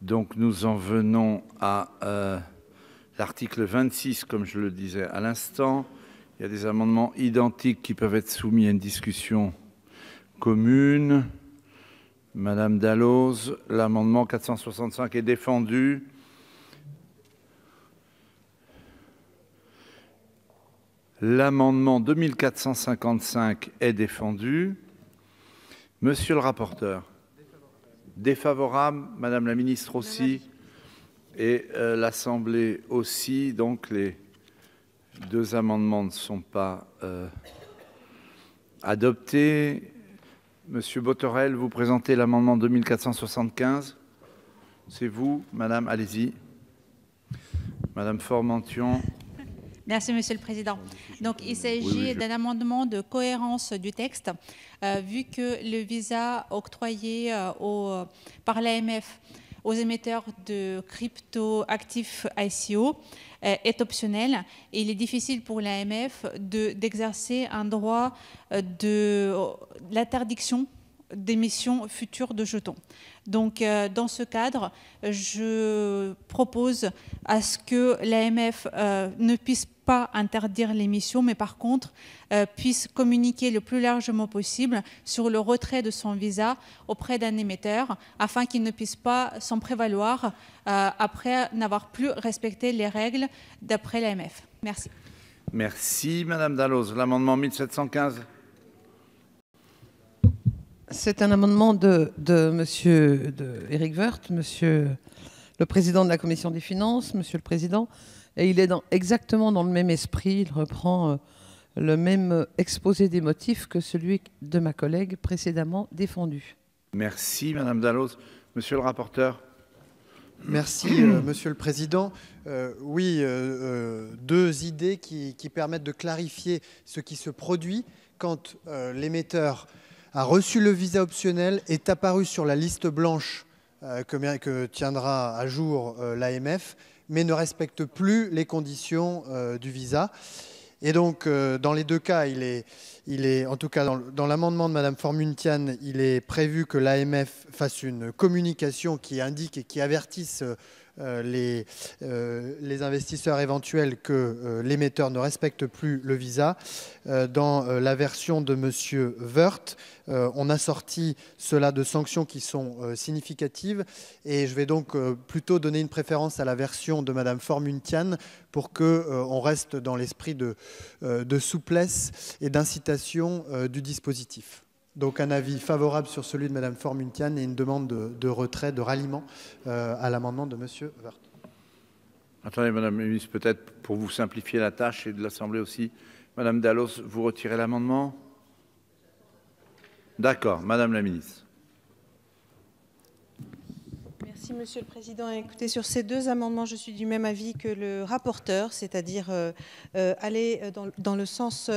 Donc nous en venons à euh, l'article 26, comme je le disais à l'instant. Il y a des amendements identiques qui peuvent être soumis à une discussion commune. Madame Dalloz, l'amendement 465 est défendu. L'amendement 2455 est défendu. Monsieur le rapporteur défavorable, Madame la Ministre aussi, et euh, l'Assemblée aussi. Donc les deux amendements ne sont pas euh, adoptés. Monsieur Botterel, vous présentez l'amendement 2475. C'est vous, Madame, allez-y. Madame Formantion, Merci, Monsieur le Président. il s'agit d'un amendement de cohérence du texte, euh, vu que le visa octroyé euh, par l'AMF aux émetteurs de crypto-actifs ICO euh, est optionnel. Et il est difficile pour l'AMF d'exercer un droit d'interdiction. de l'interdiction d'émissions futures de jetons. Donc euh, dans ce cadre, je propose à ce que l'AMF euh, ne puisse pas interdire l'émission, mais par contre euh, puisse communiquer le plus largement possible sur le retrait de son visa auprès d'un émetteur, afin qu'il ne puisse pas s'en prévaloir après n'avoir plus respecté les règles d'après l'AMF. Merci. Merci Madame Dalloz. L'amendement 1715. C'est un amendement de, M. monsieur Eric Werth, monsieur le président de la commission des finances, monsieur le président, et il est exactement dans le même esprit, il reprend euh, le même exposé des motifs que celui de ma collègue précédemment défendu. Merci madame Dalloz. Monsieur le rapporteur. Merci, M. Euh, monsieur le Président. Euh, oui, deux idées qui, permettent de clarifier ce qui se produit quand l'émetteur a reçu le visa optionnel, est apparu sur la liste blanche euh, que, tiendra à jour euh, l'AMF, mais ne respecte plus les conditions euh, du visa. Et donc, dans les deux cas, il est, il est en tout cas, dans, l'amendement de Madame Formuntian, il est prévu que l'AMF fasse une communication qui indique et qui avertisse euh, euh, les, investisseurs éventuels que euh, l'émetteur ne respecte plus le visa. dans la version de M. Wörth, on a sorti cela de sanctions qui sont significatives et je vais donc plutôt donner une préférence à la version de Mme Formuntian pour qu'on reste dans l'esprit de souplesse et d'incitation du dispositif. Donc un avis favorable sur celui de Mme Formuntian et une demande de, retrait, de ralliement euh, à l'amendement de M. Vert. Attendez, Madame la Ministre, peut-être pour vous simplifier la tâche et de l'Assemblée aussi, Madame Dallos, vous retirez l'amendement D'accord, Madame la Ministre. Monsieur le Président. Écoutez, sur ces deux amendements, je suis du même avis que le rapporteur, c'est-à-dire euh, euh, aller euh, dans, le sens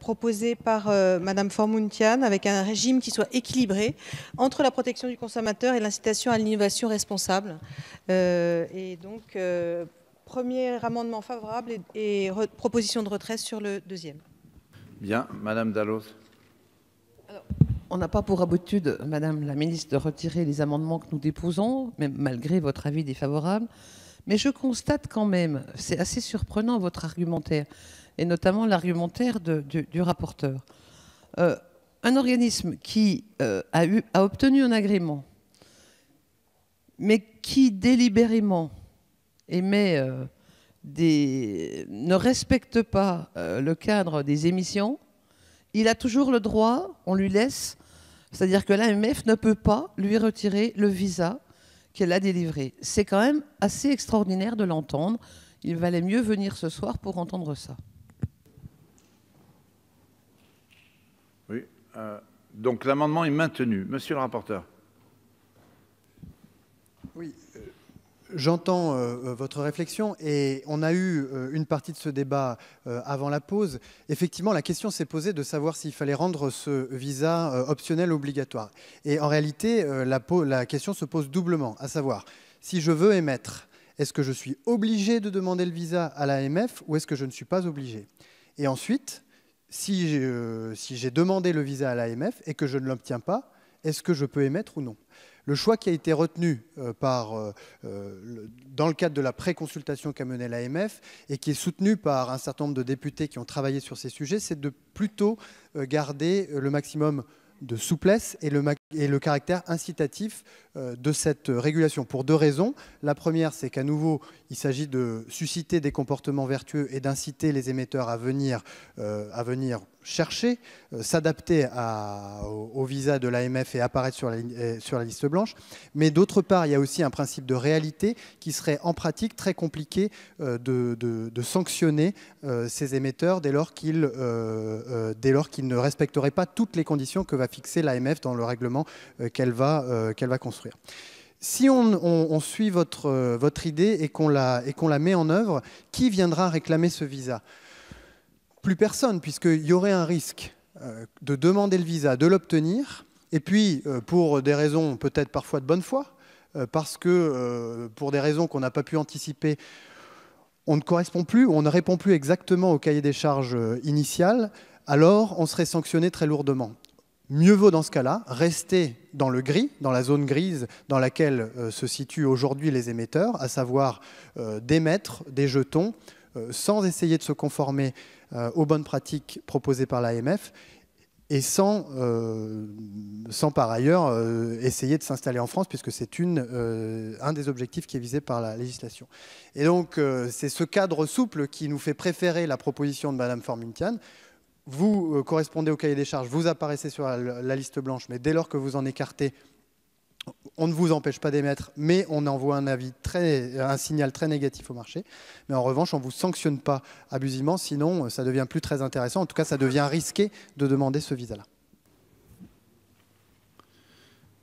proposé par Madame Formuntian, avec un régime qui soit équilibré entre la protection du consommateur et l'incitation à l'innovation responsable. et donc, premier amendement favorable et, proposition de retrait sur le deuxième. Bien, Madame Dallos. On n'a pas pour habitude, Madame la Ministre, de retirer les amendements que nous déposons, même malgré votre avis défavorable. Mais je constate quand même, c'est assez surprenant votre argumentaire, et notamment l'argumentaire du, rapporteur. Euh, un organisme qui euh, a, obtenu un agrément, mais qui délibérément émet, euh, des, ne respecte pas le cadre des émissions, il a toujours le droit, on lui laisse c'est-à-dire que l'AMF ne peut pas lui retirer le visa qu'elle a délivré. C'est quand même assez extraordinaire de l'entendre. Il valait mieux venir ce soir pour entendre ça. Oui. Euh, donc l'amendement est maintenu. Monsieur le rapporteur. Oui, J'entends euh, euh, votre réflexion et on a eu euh, une partie de ce débat avant la pause. Effectivement, la question s'est posée de savoir s'il fallait rendre ce visa optionnel obligatoire. Et en réalité, la, question se pose doublement, à savoir, si je veux émettre, est-ce que je suis obligé de demander le visa à l'AMF ou est-ce que je ne suis pas obligé Et ensuite, si j'ai demandé le visa à l'AMF et que je ne l'obtiens pas, est-ce que je peux émettre ou non le choix qui a été retenu euh, euh, euh, dans le cadre de la pré-consultation qu'a menée l'AMF et qui est soutenu par un certain nombre de députés qui ont travaillé sur ces sujets, c'est de plutôt garder le maximum de souplesse et le caractère incitatif euh, de cette régulation pour deux raisons. La première, c'est qu'à nouveau, il s'agit de susciter des comportements vertueux et d'inciter les émetteurs à venir, euh, à venir chercher, euh, s'adapter au, visa de l'AMF et apparaître sur la, liste blanche. Mais d'autre part, il y a aussi un principe de réalité qui serait en pratique très compliqué de, sanctionner ces émetteurs dès lors qu'ils ne respecteraient pas toutes les conditions que va fixer l'AMF dans le règlement qu'elle va, va construire. Si on, suit euh, votre, idée et qu'on la, la met en œuvre, qui viendra réclamer ce visa Plus personne, puisqu'il y aurait un risque euh, de demander le visa, de l'obtenir, et puis euh, pour des raisons peut-être parfois de bonne foi, parce que pour des raisons qu'on n'a pas pu anticiper, on ne correspond plus, on ne répond plus exactement au cahier des charges initial, alors on serait sanctionné très lourdement mieux vaut dans ce cas-là rester dans le gris, dans la zone grise dans laquelle euh, se situent aujourd'hui les émetteurs, à savoir euh, d'émettre des jetons euh, sans essayer de se conformer aux bonnes pratiques proposées par l'AMF et sans, sans par ailleurs essayer de s'installer en France, puisque c'est un des objectifs qui est visé par la législation. Et donc c'est ce cadre souple qui nous fait préférer la proposition de Madame Formintiane vous euh, correspondez au cahier des charges, vous apparaissez sur la, liste blanche, mais dès lors que vous en écartez, on ne vous empêche pas d'émettre, mais on envoie un, avis très, un signal très négatif au marché. Mais en revanche, on ne vous sanctionne pas abusivement, sinon euh, ça devient plus très intéressant. En tout cas, ça devient risqué de demander ce visa-là.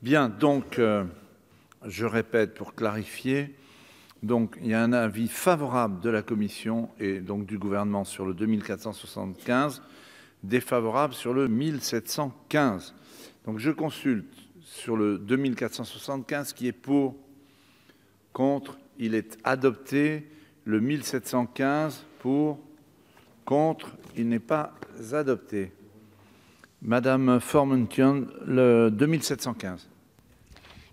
Bien, donc, euh, je répète pour clarifier. Donc, il y a un avis favorable de la Commission et donc du gouvernement sur le 2475 défavorable sur le 1715. Donc je consulte sur le 2475 qui est pour, contre, il est adopté. Le 1715 pour, contre, il n'est pas adopté. Madame Formention, le 2715.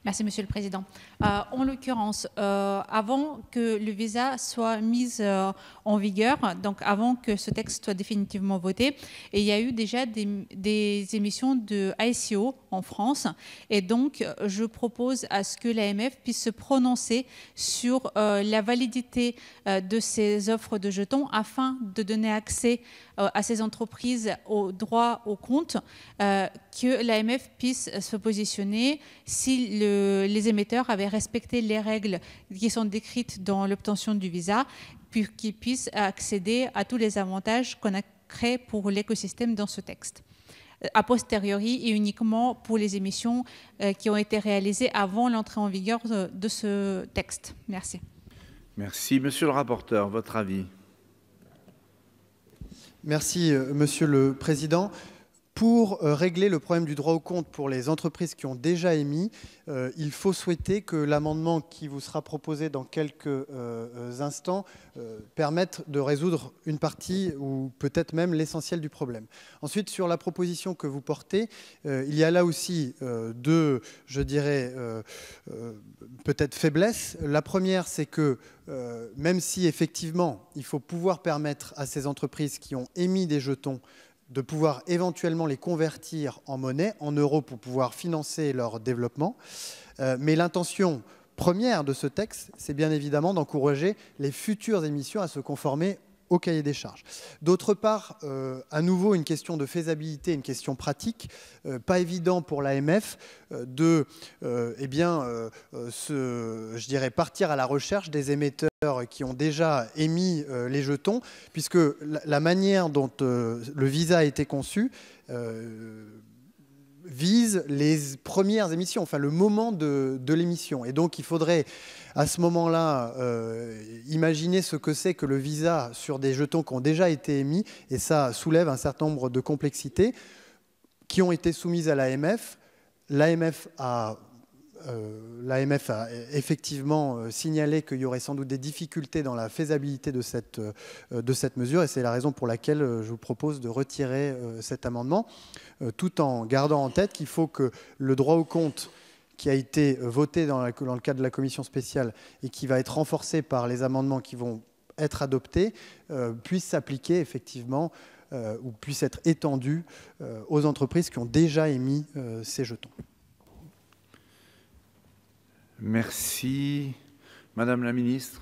Merci, Monsieur le Président. Euh, en l'occurrence, euh, avant que le visa soit mis euh, en vigueur, donc avant que ce texte soit définitivement voté, il y a eu déjà des, des émissions de ICO en France. Et donc, je propose à ce que l'AMF puisse se prononcer sur euh, la validité euh, de ces offres de jetons afin de donner accès euh, à ces entreprises aux droits au compte, que l'AMF puisse se positionner si les émetteurs avaient respecté les règles qui sont décrites dans l'obtention du visa, puis qu'ils puissent accéder à tous les avantages qu'on a créés pour l'écosystème dans ce texte. Euh, a posteriori et uniquement pour les émissions euh, qui ont été réalisées avant l'entrée en vigueur euh, de ce texte. Merci. Merci. Monsieur le rapporteur, votre avis Merci, Monsieur le Président pour euh, régler le problème du droit au compte pour les entreprises qui ont déjà émis, euh, il faut souhaiter que l'amendement qui vous sera proposé dans quelques euh, instants permette de résoudre une partie ou peut-être même l'essentiel du problème. Ensuite, sur la proposition que vous portez, il y a là aussi deux, je dirais, peut-être faiblesses. La première, c'est que même si effectivement, il faut pouvoir permettre à ces entreprises qui ont émis des jetons de pouvoir éventuellement les convertir en monnaie, en euros, pour pouvoir financer leur développement. Euh, mais l'intention première de ce texte, c'est bien évidemment d'encourager les futures émissions à se conformer au cahier des charges. D'autre part, euh, à nouveau, une question de faisabilité, une question pratique, euh, pas évident pour l'AMF euh, de eh bien, je dirais, partir à la recherche des émetteurs qui ont déjà émis les jetons, puisque la manière dont le visa a été conçu vise les premières émissions, enfin le moment de, l'émission. Et donc il faudrait à ce moment-là euh, imaginer ce que c'est que le visa sur des jetons qui ont déjà été émis, et ça soulève un certain nombre de complexités qui ont été soumises à l'AMF. L'AMF a euh, l'AMF a effectivement euh, signalé qu'il y aurait sans doute des difficultés dans la faisabilité de cette, euh, mesure et c'est la raison pour laquelle je vous propose de retirer cet amendement tout en gardant en tête qu'il faut que le droit au compte qui a été voté dans, le cadre de la commission spéciale et qui va être renforcé par les amendements qui vont être adoptés puisse s'appliquer effectivement ou puisse être étendu aux entreprises qui ont déjà émis ces jetons. Merci. Madame la ministre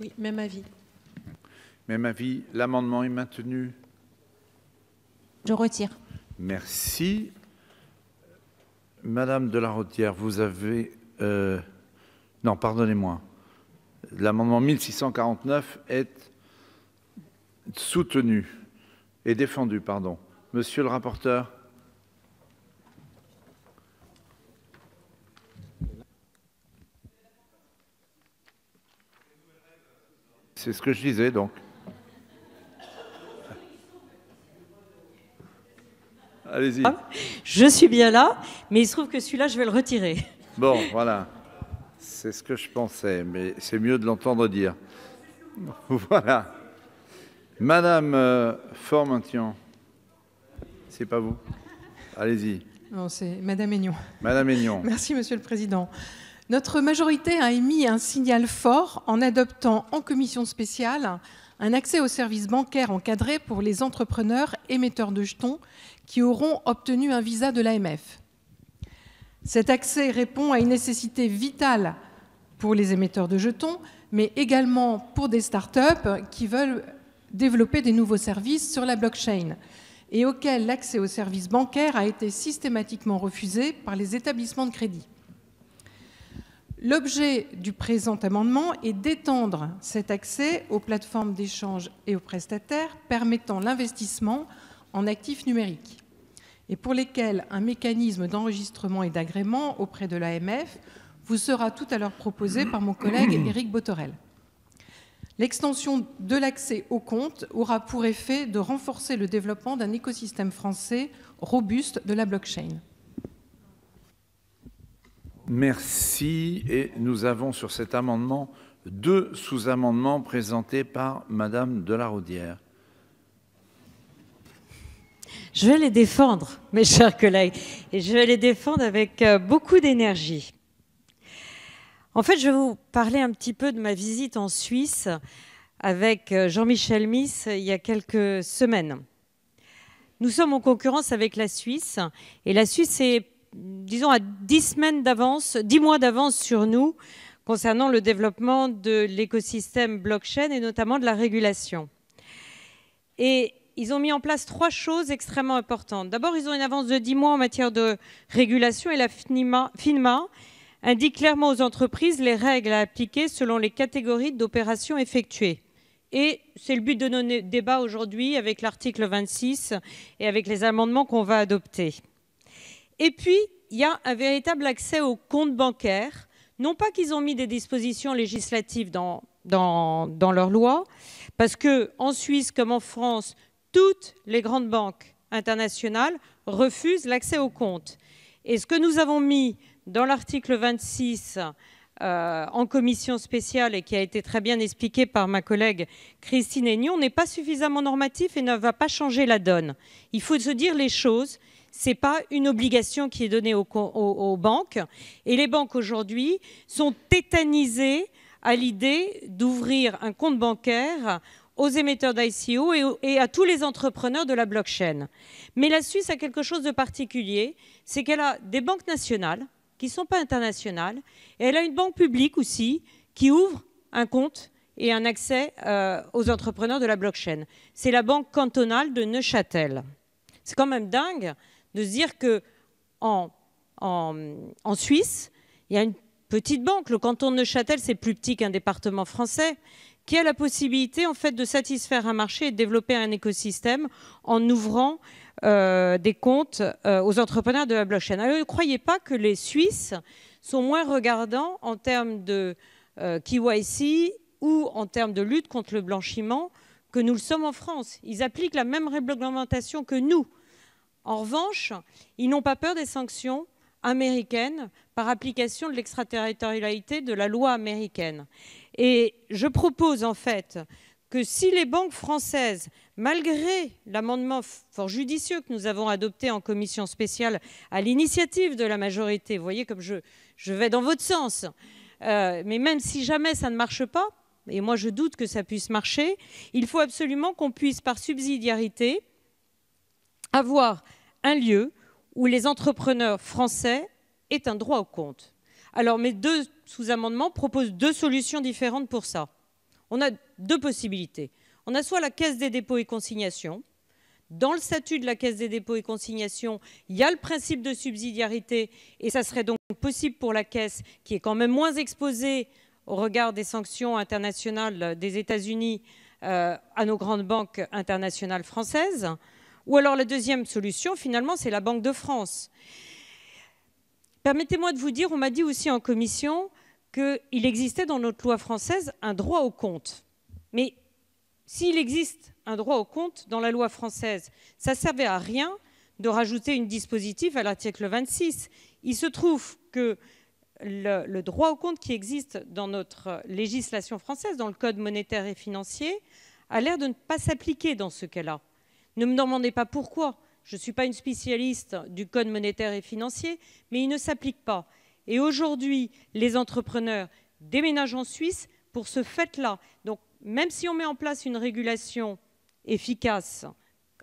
Oui, même avis. Même avis. L'amendement est maintenu. Je retire. Merci. Madame de la Rotière, vous avez... Euh, non, pardonnez-moi. L'amendement 1649 est soutenu et défendu, pardon. Monsieur le rapporteur C'est ce que je disais donc. Allez-y. Ah, je suis bien là, mais il se trouve que celui-là, je vais le retirer. Bon, voilà. C'est ce que je pensais, mais c'est mieux de l'entendre dire. Voilà. Madame euh, c'est pas vous. Allez-y. Non, c'est Madame Aignon. Madame Aignon. Merci, Monsieur le Président. Notre majorité a émis un signal fort en adoptant en commission spéciale un accès aux services bancaires encadrés pour les entrepreneurs émetteurs de jetons qui auront obtenu un visa de l'AMF. Cet accès répond à une nécessité vitale pour les émetteurs de jetons, mais également pour des start-up qui veulent développer des nouveaux services sur la blockchain et auxquels l'accès aux services bancaires a été systématiquement refusé par les établissements de crédit. L'objet du présent amendement est d'étendre cet accès aux plateformes d'échange et aux prestataires permettant l'investissement en actifs numériques et pour lesquels un mécanisme d'enregistrement et d'agrément auprès de l'AMF vous sera tout à l'heure proposé par mon collègue Éric Botorel. L'extension de l'accès aux comptes aura pour effet de renforcer le développement d'un écosystème français robuste de la blockchain. Merci. Et nous avons sur cet amendement deux sous-amendements présentés par Madame de la Je vais les défendre, mes chers collègues, et je vais les défendre avec euh, beaucoup d'énergie. En fait, je vais vous parler un petit peu de ma visite en Suisse avec euh, Jean-Michel Miss euh, il y a quelques semaines. Nous sommes en concurrence avec la Suisse, et la Suisse est disons, à dix semaines d'avance, dix mois d'avance sur nous concernant le développement de l'écosystème blockchain et notamment de la régulation. Et ils ont mis en place trois choses extrêmement importantes. D'abord, ils ont une avance de dix mois en matière de régulation et la FINMA, FINMA indique clairement aux entreprises les règles à appliquer selon les catégories d'opérations effectuées. Et c'est le but de nos débats aujourd'hui avec l'article 26 et avec les amendements qu'on va adopter. Et puis, il y a un véritable accès aux comptes bancaires. Non pas qu'ils ont mis des dispositions législatives dans, leur loi, parce qu'en Suisse comme en France, toutes les grandes banques internationales refusent l'accès aux comptes. Et ce que nous avons mis dans l'article 26 euh, en commission spéciale et qui a été très bien expliqué par ma collègue Christine Aignon n'est pas suffisamment normatif et ne va pas changer la donne. Il faut se dire les choses. Ce n'est pas une obligation qui est donnée aux, banques. Et les banques aujourd'hui sont tétanisées à l'idée d'ouvrir un compte bancaire aux émetteurs d'ICO et, à tous les entrepreneurs de la blockchain. Mais la Suisse a quelque chose de particulier, c'est qu'elle a des banques nationales qui ne sont pas internationales, et elle a une banque publique aussi qui ouvre un compte et un accès euh, aux entrepreneurs de la blockchain. C'est la banque cantonale de Neuchâtel. C'est quand même dingue de se dire que en, Suisse, il y a une petite banque. Le canton de Neuchâtel, c'est plus petit qu'un département français, qui a la possibilité en fait de satisfaire un marché et de développer un écosystème en ouvrant euh, des comptes euh, aux entrepreneurs de la blockchain. Alors ne croyez pas que les Suisses sont moins regardants en termes de euh, KYC ou en termes de lutte contre le blanchiment que nous le sommes en France. Ils appliquent la même réglementation que nous. En revanche, ils n'ont pas peur des sanctions américaines par application de l'extraterritorialité de la loi américaine. Et je propose en fait que si les banques françaises, malgré l'amendement fort judicieux que nous avons adopté en commission spéciale à l'initiative de la majorité, vous voyez comme je, vais dans votre sens, euh, mais même si jamais ça ne marche pas, et moi je doute que ça puisse marcher, il faut absolument qu'on puisse par subsidiarité avoir un lieu où les entrepreneurs français aient un droit au compte. Alors mes deux sous-amendements proposent deux solutions différentes pour ça. On a deux possibilités. On a soit la Caisse des dépôts et consignations. Dans le statut de la Caisse des dépôts et consignations, il y a le principe de subsidiarité et ça serait donc possible pour la Caisse, qui est quand même moins exposée au regard des sanctions internationales des États-Unis euh, à nos grandes banques internationales françaises. Ou alors la deuxième solution, finalement, c'est la Banque de France. Permettez-moi de vous dire, on m'a dit aussi en commission qu'il existait dans notre loi française un droit au compte. Mais s'il existe un droit au compte dans la loi française, ça ne servait à rien de rajouter une dispositif à l'article 26. Il se trouve que le, le, droit au compte qui existe dans notre législation française, dans le Code monétaire et financier, a l'air de ne pas s'appliquer dans ce cas-là. Ne me demandez pas pourquoi. Je ne suis pas une spécialiste du Code monétaire et financier, mais il ne s'applique pas. Et aujourd'hui, les entrepreneurs déménagent en Suisse pour ce fait-là. Donc, même si on met en place une régulation efficace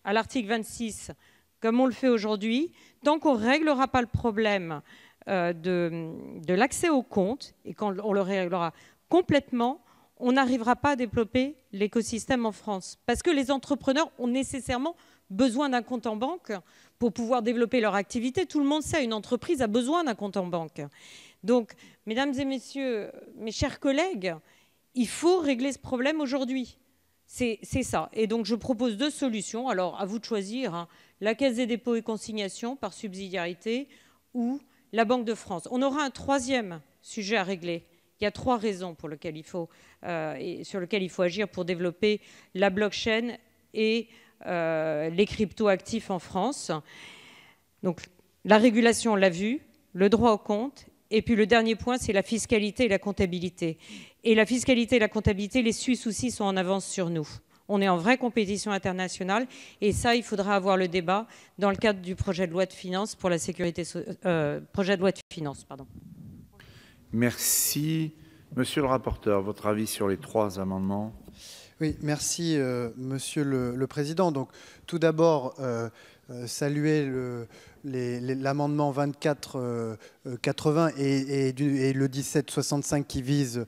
à l'article 26, comme on le fait aujourd'hui, tant qu'on ne réglera pas le problème euh, de, l'accès aux comptes, et qu'on le réglera complètement, on n'arrivera pas à développer l'écosystème en France. Parce que les entrepreneurs ont nécessairement besoin d'un compte en banque pour pouvoir développer leur activité. Tout le monde sait, une entreprise a besoin d'un compte en banque. Donc, mesdames et messieurs, mes chers collègues, il faut régler ce problème aujourd'hui. C'est ça. Et donc, je propose deux solutions. Alors, à vous de choisir hein. la Caisse des dépôts et consignations par subsidiarité ou la Banque de France. On aura un troisième sujet à régler il y a trois raisons euh, sur lesquelles il faut agir pour développer la blockchain et euh, les les actifs en France. Donc la régulation, on l'a vu, le droit au compte, et puis le dernier point, c'est la fiscalité et la comptabilité. Et la fiscalité et la comptabilité, les Suisses aussi sont en avance sur nous. On est en vraie compétition internationale et ça, il faudra avoir le débat dans le cadre du projet de loi de finances pour la sécurité, euh, projet de loi de finances, pardon. Merci. Monsieur le rapporteur, votre avis sur les trois amendements Oui, merci euh, Monsieur le, Président. Donc, tout d'abord, euh, euh, saluer l'amendement 2480 et, et, le 1765 qui vise,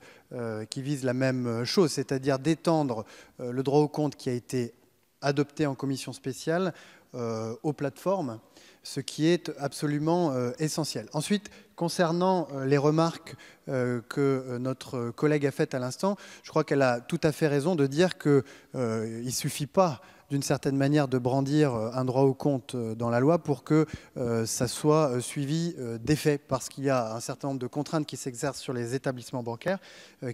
qui vise la même chose, c'est-à-dire d'étendre le droit au compte qui a été adopté en commission spéciale aux plateformes ce qui est absolument euh, essentiel. Ensuite, concernant euh, les remarques euh, que notre collègue a faites à l'instant, je crois qu'elle a tout à fait raison de dire qu'il ne suffit pas d'une certaine manière de brandir euh, un droit au compte euh, dans la loi pour que euh, ça soit suivi d'effet parce qu'il y a un certain nombre de contraintes qui s'exercent sur les établissements bancaires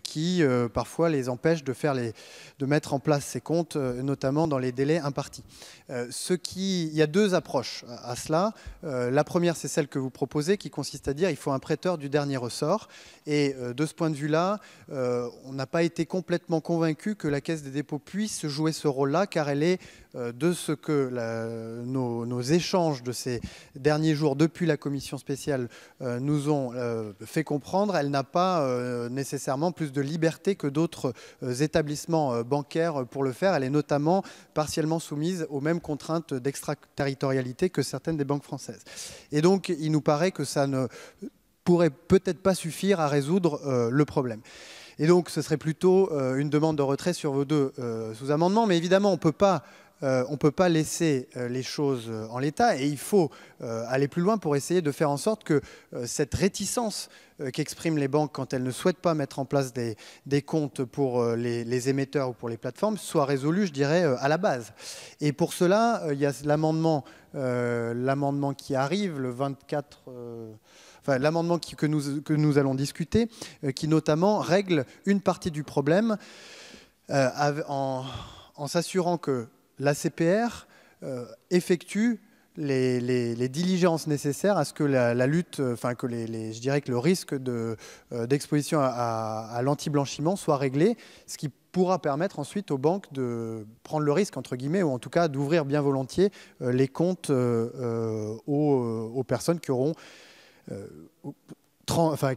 qui parfois les empêchent de, faire les, de mettre en place ces comptes, notamment dans les délais impartis. ce qui, il y a deux approches à, à cela. la première, c'est celle que vous proposez, qui consiste à dire il faut un prêteur du dernier ressort. Et de ce point de vue-là, on n'a pas été complètement convaincu que la Caisse des dépôts puisse jouer ce rôle-là, car elle est euh, de ce que nos, nos, échanges de ces derniers jours depuis la commission spéciale euh, nous ont euh, fait comprendre, elle n'a pas nécessairement plus de liberté que d'autres établissements bancaires pour le faire. Elle est notamment partiellement soumise aux mêmes contraintes d'extraterritorialité que certaines des banques françaises. Et donc, il nous paraît que ça ne pourrait peut-être pas suffire à résoudre le problème. Et donc, ce serait plutôt euh, une demande de retrait sur vos deux euh, sous-amendements. Mais évidemment, on ne peut pas euh, on peut pas laisser les choses en l'état et il faut aller plus loin pour essayer de faire en sorte que cette réticence qu'expriment les banques quand elles ne souhaitent pas mettre en place des, comptes pour les, les, émetteurs ou pour les plateformes soit résolue, je dirais, à la base. Et pour cela, il y a l'amendement qui arrive, le 24 l'amendement que nous, allons discuter, euh, qui notamment règle une partie du problème euh, en, s'assurant que la C.P.R. Euh, effectue les, diligences nécessaires à ce que la, lutte, enfin que je dirais que le risque d'exposition à, l'anti-blanchiment soit réglé, ce qui pourra permettre ensuite aux banques de prendre le risque, entre guillemets, ou en tout cas d'ouvrir bien volontiers les comptes aux, personnes qui auront euh,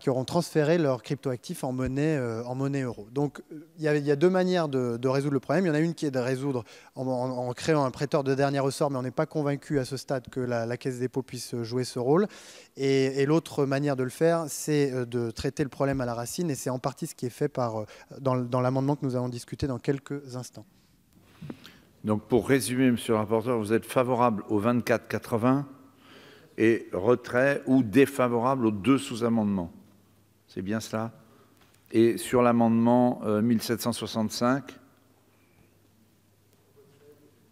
qui auront transféré leurs cryptoactifs en monnaie, euh, en monnaie euro. Donc il y, a, il y a deux manières de, résoudre le problème. Il y en a une qui est de résoudre en, créant un prêteur de dernier ressort, mais on n'est pas convaincu à ce stade que la, Caisse des dépôts puisse jouer ce rôle. Et, l'autre manière de le faire, c'est euh, de traiter le problème à la racine, et c'est en partie ce qui est fait par, dans, dans l'amendement que nous allons discuter dans quelques instants. Donc pour résumer, Monsieur le rapporteur, vous êtes favorable au 24,80 et retrait ou défavorable aux deux sous-amendements. C'est bien cela Et sur l'amendement 1765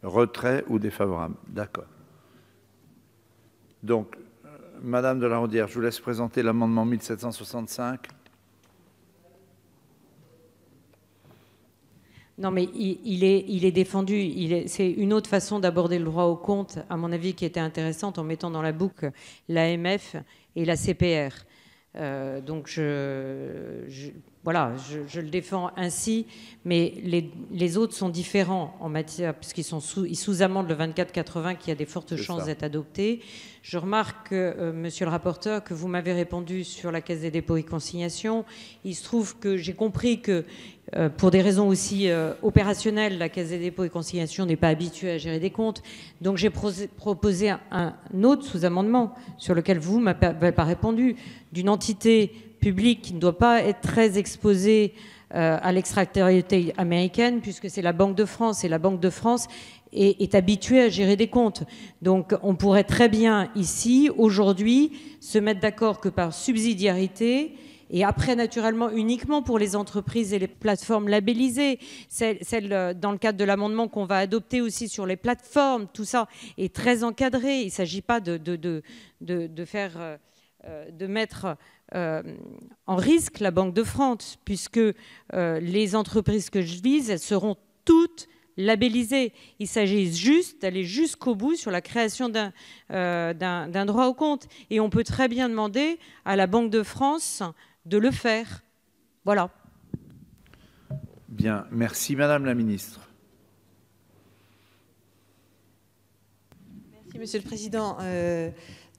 euh, Retrait ou défavorable D'accord. Donc, euh, Madame de la Rondière, je vous laisse présenter l'amendement 1765. Non, mais il, est, il est défendu. c'est une autre façon d'aborder le droit au compte, à mon avis, qui était intéressante en mettant dans la boucle l'AMF et la CPR. Euh, donc, je, voilà, je, le défends ainsi, mais les, autres sont différents en matière, puisqu'ils sont sous, ils sous-amendent le 2480 qui a des fortes chances d'être adopté. Je remarque, euh, monsieur le rapporteur, que vous m'avez répondu sur la Caisse des dépôts et consignations. Il se trouve que j'ai compris que, euh, pour des raisons aussi euh, opérationnelles, la Caisse des dépôts et consignations n'est pas habituée à gérer des comptes. Donc j'ai proposé un, autre sous-amendement sur lequel vous m'avez pas répondu, d'une entité public qui ne doit pas être très exposé euh, à l'extractivité américaine, puisque c'est la Banque de France, et la Banque de France est, habituée à gérer des comptes. Donc on pourrait très bien ici, aujourd'hui, se mettre d'accord que par subsidiarité, et après, naturellement, uniquement pour les entreprises et les plateformes labellisées, celles, celle, euh, dans le cadre de l'amendement qu'on va adopter aussi sur les plateformes, tout ça est très encadré. Il ne s'agit pas de, de, de, faire, euh, de mettre euh, en risque la Banque de France, puisque euh, les entreprises que je vise, elles seront toutes labellisées. Il s'agit juste d'aller jusqu'au bout sur la création euh, d'un droit au compte. Et on peut très bien demander à la Banque de France de le faire. Voilà. Bien, merci Madame la Ministre. Merci Monsieur le Président.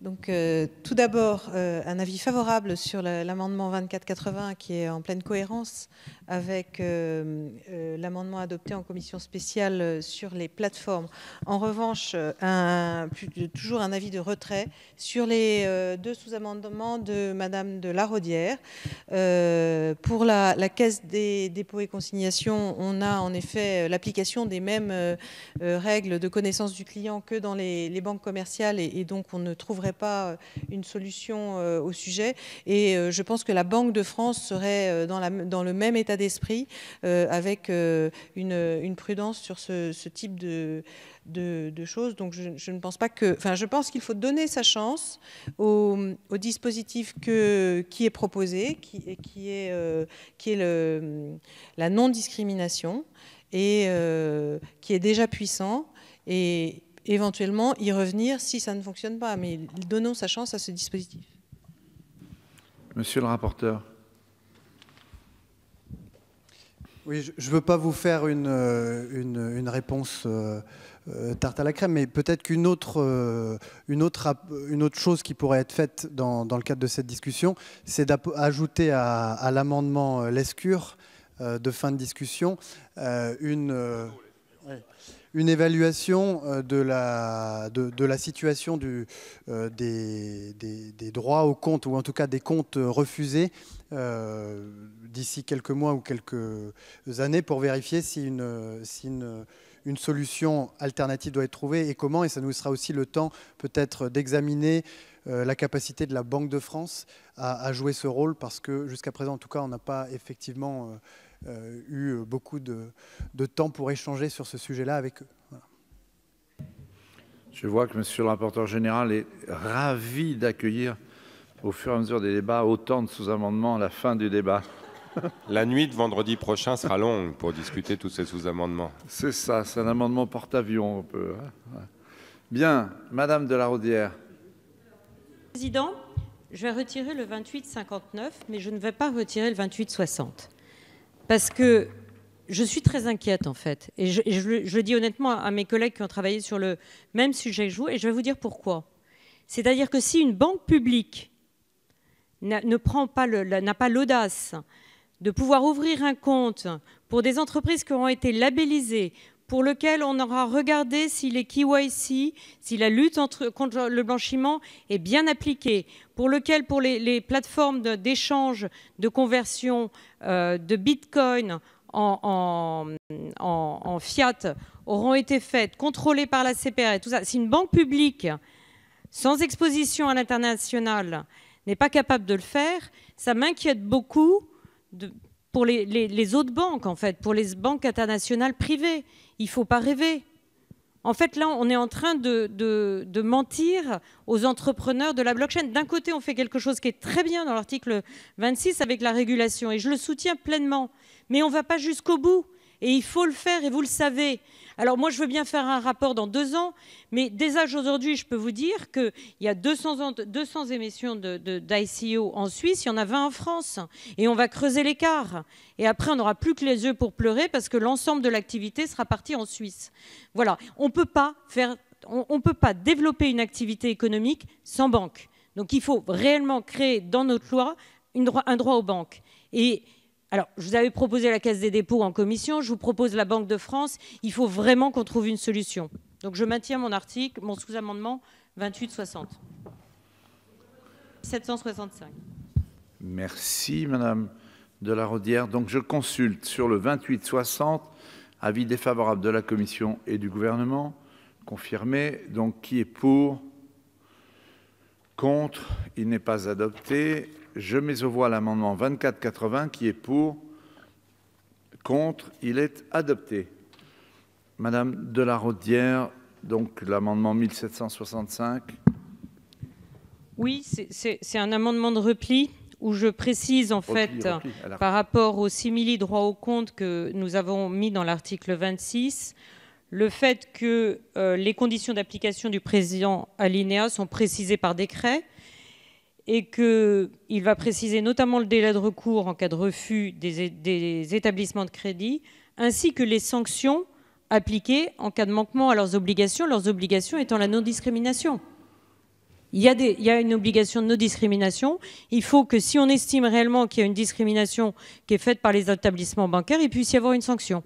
Donc, euh, tout d'abord, euh, un avis favorable sur l'amendement 2480 qui est en pleine cohérence avec euh, l'amendement adopté en commission spéciale sur les plateformes. En revanche, un, toujours un avis de retrait sur les deux sous-amendements de Madame de Larodière. pour la, Caisse des dépôts et consignations, on a en effet l'application des mêmes règles de connaissance du client que dans les, banques commerciales et, et donc on ne trouverait pas euh, une solution euh, au sujet. Et euh, je pense que la Banque de France serait dans, la, dans le même état d'esprit, avec une, prudence sur ce, type de... De, choses. Donc je, ne pense pas que. Enfin, je pense qu'il faut donner sa chance au, dispositif que, qui est proposé, qui, qui est, qui est le, la non-discrimination, et qui est déjà puissant. Et, éventuellement y revenir si ça ne fonctionne pas. Mais donnons sa chance à ce dispositif. Monsieur le rapporteur. Oui, je ne veux pas vous faire une, euh, réponse euh, euh, tarte à la crème, mais peut-être qu'une autre, une autre, une autre chose qui pourrait être faite dans, le cadre de cette discussion, c'est d'ajouter à, l'amendement Lescure de fin de discussion une une évaluation euh, de la, de, la situation du, euh, des, droits aux comptes, ou en tout cas des comptes refusés, euh, d'ici quelques mois ou quelques années, pour vérifier si une, si solution alternative doit être trouvée et comment. Et ça nous sera aussi le temps peut-être d'examiner la capacité de la Banque de France à, à jouer ce rôle, parce que jusqu'à présent, en tout cas, on n'a pas effectivement... Euh, eu euh, beaucoup de, temps pour échanger sur ce sujet-là avec eux. Je vois que Monsieur le rapporteur général est ravi d'accueillir au fur et à mesure des débats autant de sous-amendements à la fin du débat. La nuit de vendredi prochain sera longue pour discuter tous ces sous-amendements. C'est ça, c'est un amendement porte-avions un peu. Hein, Bien, Madame de la le Président, je vais retirer le 28,59, mais je ne vais pas retirer le 28,60 parce que je suis très inquiète en fait. Et, je, le dis honnêtement à mes collègues qui ont travaillé sur le même sujet que vous, et je vais vous dire pourquoi. C'est-à-dire que si une banque publique n'a pas l'audace de pouvoir ouvrir un compte pour des entreprises qui ont été labellisées pour lequel on aura regardé si les KYC, si la lutte contre le blanchiment est bien appliquée, pour lequel pour les, plateformes d'échange, de, conversion euh, de Bitcoin en, en, fiat auront été faites, contrôlées par la CPR et tout ça. Si une banque publique sans exposition à l'international n'est pas capable de le faire, ça m'inquiète beaucoup pour les, autres banques, en fait, pour les banques internationales privées. Il ne faut pas rêver. En fait, là, on est en train de, de mentir aux entrepreneurs de la blockchain. D'un côté, on fait quelque chose qui est très bien dans l'article 26 avec la régulation, et je le soutiens pleinement. Mais on ne va pas jusqu'au bout. Et il faut le faire, et vous le savez. Alors moi, je veux bien faire un rapport dans deux ans, mais dès aujourd'hui, je peux vous dire qu'il y a 200, 200 émissions d'ICO en Suisse, il y en a 20 en France, et on va creuser l'écart. Et après, on n'aura plus que les yeux pour pleurer parce que l'ensemble de l'activité sera partie en Suisse. Voilà, on ne peut pas faire, on, peut pas développer une activité économique sans banque. Donc il faut réellement créer dans notre loi un droit aux banques. Et alors, je vous avais proposé la Caisse des dépôts en commission, je vous propose la Banque de France. Il faut vraiment qu'on trouve une solution. Donc, je maintiens mon article, mon sous-amendement 2860. 765. Merci, Madame de la Rodière. Donc, je consulte sur le 2860, avis défavorable de la Commission et du gouvernement, confirmé. Donc, qui est pour Contre Il n'est pas adopté je mets aux voix l'amendement 2480 qui est pour, contre, il est adopté. Madame de la donc l'amendement 1765. Oui, c'est un amendement de repli où je précise en fait par rapport au simili droit au compte que nous avons mis dans l'article 26 le fait que euh, les conditions d'application du président alinéa sont précisées par décret et qu'il va préciser notamment le délai de recours en cas de refus des, établissements de crédit, ainsi que les sanctions appliquées en cas de manquement à leurs obligations, leurs obligations étant la non-discrimination. Il y, a des, il une obligation de non-discrimination. Il faut que si on estime réellement qu'il y a une discrimination qui est faite par les établissements bancaires, il puisse y avoir une sanction.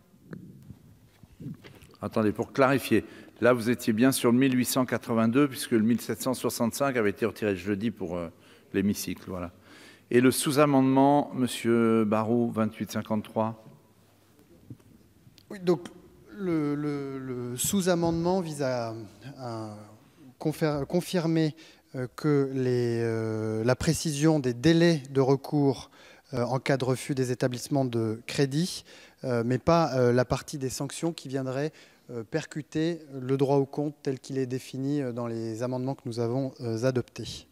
Attendez, pour clarifier, là vous étiez bien sur le 1882 puisque le 1765 avait été retiré. Je le dis pour... Euh, l'hémicycle, voilà. Et le sous-amendement, Monsieur Barrault, 2853 Oui, donc le, sous-amendement vise à, confirmer euh, que euh, la précision des délais de recours euh, en cas de refus des établissements de crédit, mais pas la partie des sanctions qui viendraient percuter le droit au compte tel qu'il est défini dans les amendements que nous avons adoptés.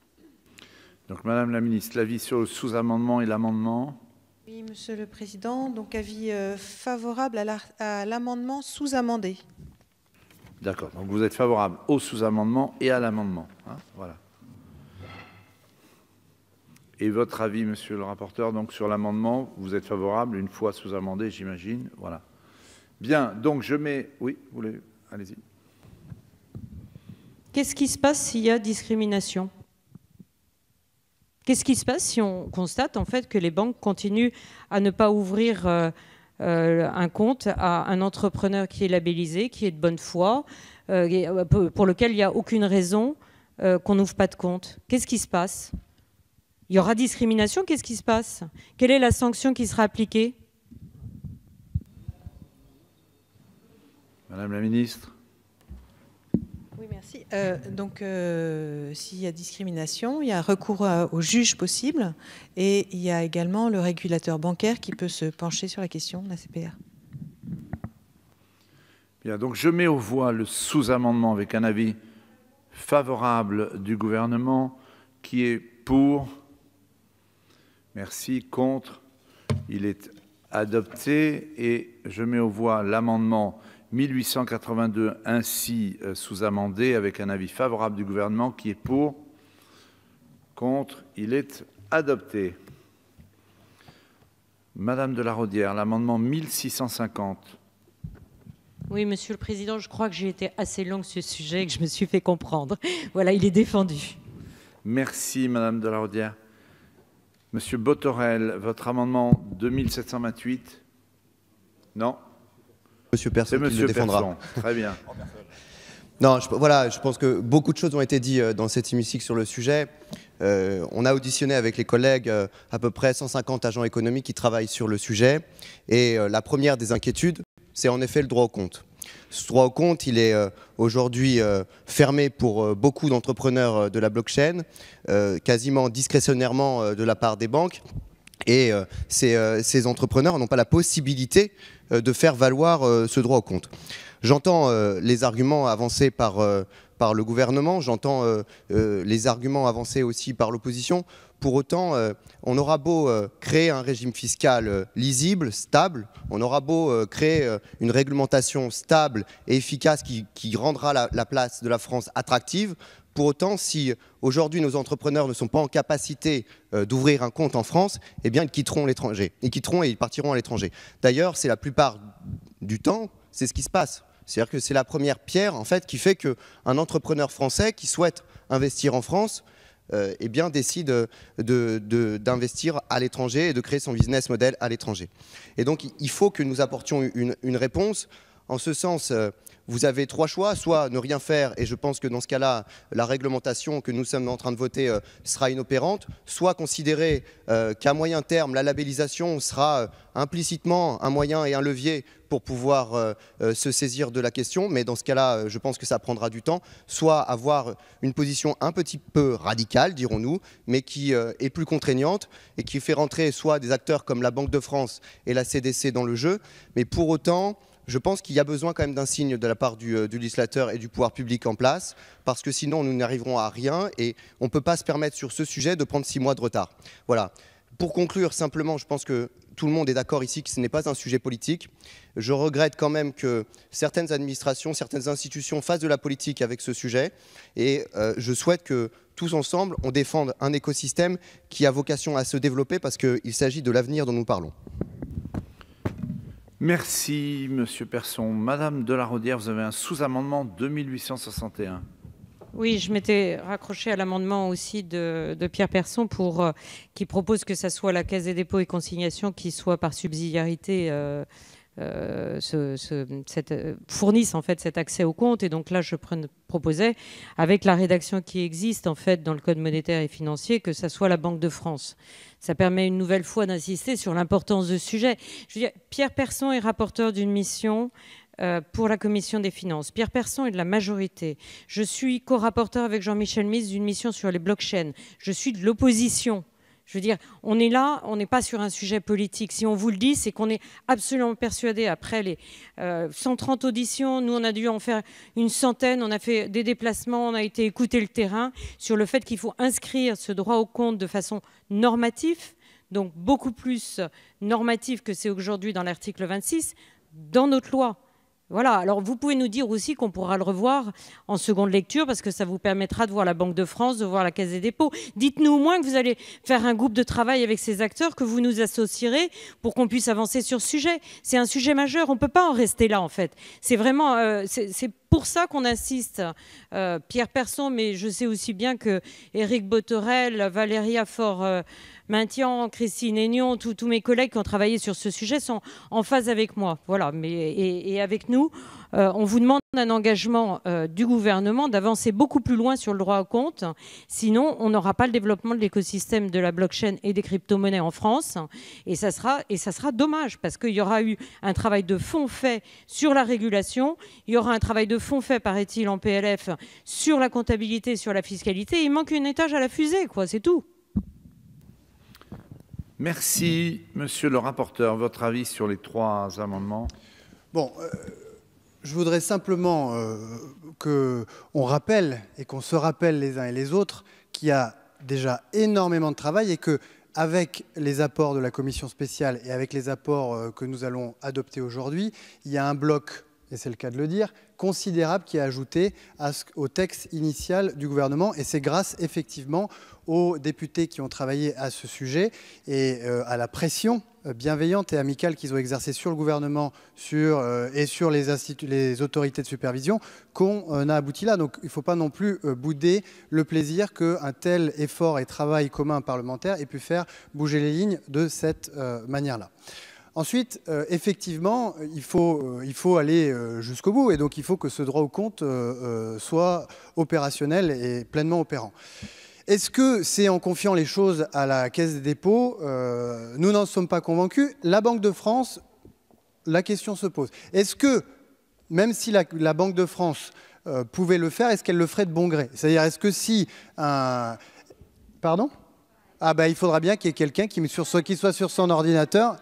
Donc, Madame la Ministre, l'avis sur le sous-amendement et l'amendement Oui, Monsieur le Président. Donc, avis euh, favorable à l'amendement sous-amendé. D'accord. Donc, vous êtes favorable au sous-amendement et à l'amendement. Hein. voilà. Et votre avis, monsieur le rapporteur, donc sur l'amendement, vous êtes favorable, une fois sous-amendé, j'imagine. Voilà. Bien, donc je mets. Oui, vous voulez. Allez-y. Qu'est-ce qui se passe s'il y a discrimination Qu'est-ce qui se passe si on constate en fait que les banques continuent à ne pas ouvrir euh, euh, un compte à un entrepreneur qui est labellisé, qui est de bonne foi, euh, pour lequel il n'y a aucune raison qu'on n'ouvre pas de compte Qu'est-ce qui se passe Il y aura discrimination, qu'est-ce qui se passe Quelle est la sanction qui sera appliquée Madame la ministre Merci. Euh, donc, euh, s'il y a discrimination, il y a recours au juge possible et il y a également le régulateur bancaire qui peut se pencher sur la question de la CPR. Bien, donc je mets aux voix le sous-amendement avec un avis favorable du gouvernement qui est pour. Merci. Contre. Il est adopté et je mets aux voix l'amendement 1882 ainsi euh, sous-amendé avec un avis favorable du gouvernement qui est pour, contre, il est adopté. Madame de la Rodière, l'amendement 1650. Oui, Monsieur le Président, je crois que j'ai été assez longue sur ce sujet et que je me suis fait comprendre. Voilà, il est défendu. Merci, Madame de la Rodière. Monsieur Botorel, votre amendement 2728 Non Monsieur Persson qui le défendra. Très bien. non, je, voilà, je pense que beaucoup de choses ont été dites euh, dans cet hémicycle sur le sujet. Euh, on a auditionné avec les collègues euh, à peu près 150 agents économiques qui travaillent sur le sujet. Et la première des inquiétudes, c'est en effet le droit au compte. Ce droit au compte, il est aujourd'hui fermé pour beaucoup d'entrepreneurs de la blockchain, quasiment discrétionnairement de la part des banques. Et euh, euh, ces, entrepreneurs n'ont pas la possibilité euh, de faire valoir ce droit au compte. J'entends les arguments avancés par, le gouvernement, j'entends les arguments avancés aussi par l'opposition. Pour autant, on aura beau créer un régime fiscal lisible, stable, on aura beau créer une réglementation stable et efficace qui, rendra la place de la France attractive, pour autant, si aujourd'hui nos entrepreneurs ne sont pas en capacité euh, d'ouvrir un compte en France, eh bien ils quitteront l'étranger. Ils quitteront et ils partiront à l'étranger. D'ailleurs, c'est la plupart du temps, c'est ce qui se passe. C'est-à-dire que c'est la première pierre en fait qui fait qu'un entrepreneur français qui souhaite investir en France, euh, eh bien, décide euh, d'investir à l'étranger et de créer son business model à l'étranger. Et donc, il faut que nous apportions une, réponse. En ce sens, vous avez trois choix, soit ne rien faire, et je pense que dans ce cas-là, la réglementation que nous sommes en train de voter euh, sera inopérante, soit considérer euh, qu'à moyen terme, la labellisation sera euh, implicitement un moyen et un levier pour pouvoir se saisir de la question, mais dans ce cas-là, je pense que ça prendra du temps, soit avoir une position un petit peu radicale, dirons-nous, mais qui est plus contraignante et qui fait rentrer soit des acteurs comme la Banque de France et la CDC dans le jeu, mais pour autant, je pense qu'il y a besoin quand même d'un signe de la part euh, du, législateur et du pouvoir public en place, parce que sinon nous n'arriverons à rien et on ne peut pas se permettre sur ce sujet de prendre six mois de retard. Voilà. Pour conclure, simplement, je pense que tout le monde est d'accord ici que ce n'est pas un sujet politique. Je regrette quand même que certaines administrations, certaines institutions fassent de la politique avec ce sujet. Et euh, je souhaite que tous ensemble, on défende un écosystème qui a vocation à se développer parce qu'il s'agit de l'avenir dont nous parlons. Merci, Monsieur Persson. Madame Delarodière, vous avez un sous-amendement 2861. Oui, je m'étais raccroché à l'amendement aussi de, Pierre Persson pour, euh, qui propose que ce soit la Caisse des dépôts et consignations qui soit par subsidiarité euh, euh, fournisse en fait cet accès au compte. Et donc là, je proposais, avec la rédaction qui existe en fait dans le Code monétaire et financier, que ce soit la Banque de France ça permet une nouvelle fois d'insister sur l'importance de ce sujet. Je Pierre Persson est rapporteur d'une mission euh, pour la commission des finances. Pierre Persson est de la majorité. Je suis co-rapporteur avec Jean-Michel Mise d'une mission sur les blockchains. Je suis de l'opposition je veux dire, on est là, on n'est pas sur un sujet politique. Si on vous le dit, c'est qu'on est absolument persuadé, après les 130 euh, auditions, nous on a dû en faire une centaine, on a fait des déplacements, on a été écouter le terrain sur le fait qu'il faut inscrire ce droit au compte de façon normative, donc beaucoup plus normative que c'est aujourd'hui dans l'article 26, dans notre loi. Voilà, alors vous pouvez nous dire aussi qu'on pourra le revoir en seconde lecture parce que ça vous permettra de voir la Banque de France, de voir la Caisse des dépôts. Dites-nous au moins que vous allez faire un groupe de travail avec ces acteurs, que vous nous associerez pour qu'on puisse avancer sur ce sujet. C'est un sujet majeur, on ne peut pas en rester là en fait. C'est vraiment, euh, c'est pour ça qu'on insiste, euh, Pierre Persson, mais je sais aussi bien que Eric Botterel, Valérie Fort. Euh, Maintien, Christine Aignan, tous mes collègues qui ont travaillé sur ce sujet sont en phase avec moi. Voilà, mais, et, avec nous, euh, on vous demande un engagement euh, du gouvernement d'avancer beaucoup plus loin sur le droit au compte. Sinon, on n'aura pas le développement de l'écosystème de la blockchain et des crypto-monnaies en France. Et ça sera, et ça sera dommage parce qu'il y aura eu un travail de fond fait sur la régulation. Il y aura un travail de fond fait, paraît-il, en PLF sur la comptabilité, sur la fiscalité. Il manque une étage à la fusée, quoi. C'est tout. Merci, monsieur le rapporteur. Votre avis sur les trois amendements Bon, euh, je voudrais simplement euh, que qu'on rappelle et qu'on se rappelle les uns et les autres qu'il y a déjà énormément de travail et que avec les apports de la commission spéciale et avec les apports euh, que nous allons adopter aujourd'hui, il y a un bloc et c'est le cas de le dire, considérable qui est ajouté au texte initial du gouvernement. Et c'est grâce effectivement aux députés qui ont travaillé à ce sujet et euh, à la pression euh, bienveillante et amicale qu'ils ont exercée sur le gouvernement euh, et sur les, autorités de supervision qu'on a abouti là. Donc il ne faut pas non plus bouder le plaisir qu'un tel effort et travail commun parlementaire ait pu faire bouger les lignes de cette manière-là. Ensuite, euh, effectivement, euh, euh, il faut, aller jusqu'au bout et donc il faut que ce droit au compte soit opérationnel et pleinement opérant. Est-ce que c'est en confiant les choses à la Caisse des dépôts Nous n'en sommes pas convaincus. La Banque de France, la question se pose. Est-ce que, même si la, Banque de France pouvait le faire, est-ce qu'elle le ferait de bon gré C'est-à-dire, est-ce que si un... Pardon Ah ben, il faudra bien qu'il y ait quelqu'un qui soit sur son ordinateur